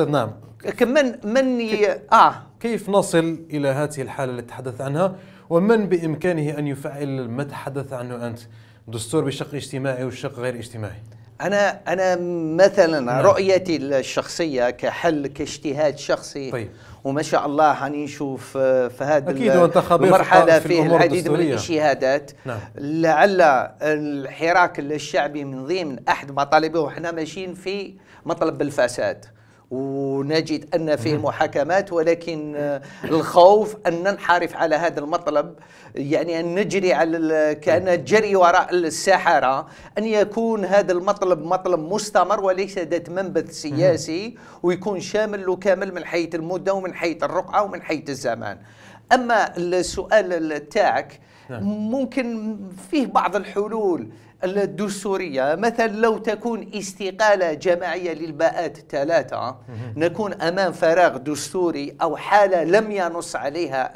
أحسن نعم كمن من ي... آه كيف نصل إلى هذه الحالة التي تحدث عنها ومن بإمكانه أن يفعل ما تحدث عنه أنت دستور بشق اجتماعي والشق غير اجتماعي أنا أنا مثلا نعم. رؤيتي الشخصية كحل كاجتهاد شخصي طيب. وما شاء الله حنشوف آه، في هذه المرحلة في فيه العديد من الشهادات نعم. لعل الحراك الشعبي من ضمن أحد مطالبه وحنا ماشيين في مطلب بالفساد ونجد أن في محاكمات ولكن آه، الخوف أن ننحرف على هذا المطلب يعني أن نجري على كأن الجري وراء السحرة أن يكون هذا المطلب مطلب مستمر وليس ذات منبت سياسي ويكون شامل وكامل من حيث المدة ومن حيث الرقعة ومن حيث الزمان اما السؤال تاعك نعم. ممكن فيه بعض الحلول الدستوريه مثلا لو تكون استقاله جماعيه للباءات الثلاثه نكون امام فراغ دستوري او حاله لم ينص عليها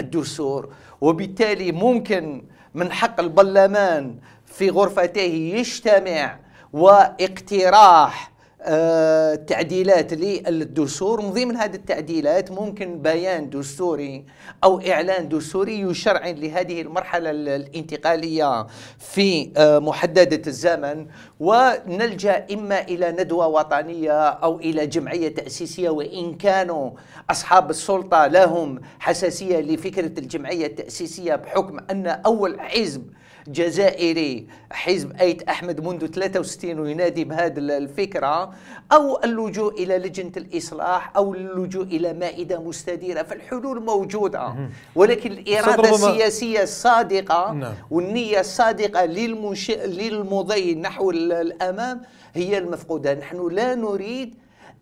الدستور وبالتالي ممكن من حق البرلمان في غرفته يجتمع واقتراح آه، التعديلات للدستور من ضمن هذه التعديلات ممكن بيان دستوري أو إعلان دستوري يشرعن لهذه المرحلة الانتقالية في آه، محددة الزمن ونلجأ إما إلى ندوة وطنية أو إلى جمعية تأسيسية وإن كانوا أصحاب السلطة لهم حساسية لفكرة الجمعية التأسيسية بحكم أن أول حزب جزائري حزب ايت احمد منذ 63 وينادي بهذه الفكره أو اللجوء إلى لجنة الإصلاح أو اللجوء إلى مائدة مستديرة فالحلول موجودة ولكن الإرادة السياسية الصادقة نعم. والنية الصادقة للمنشئ للمضي نحو الأمام هي المفقودة نحن لا نريد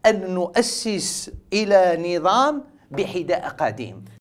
أن نؤسس إلى نظام بحذاء قديم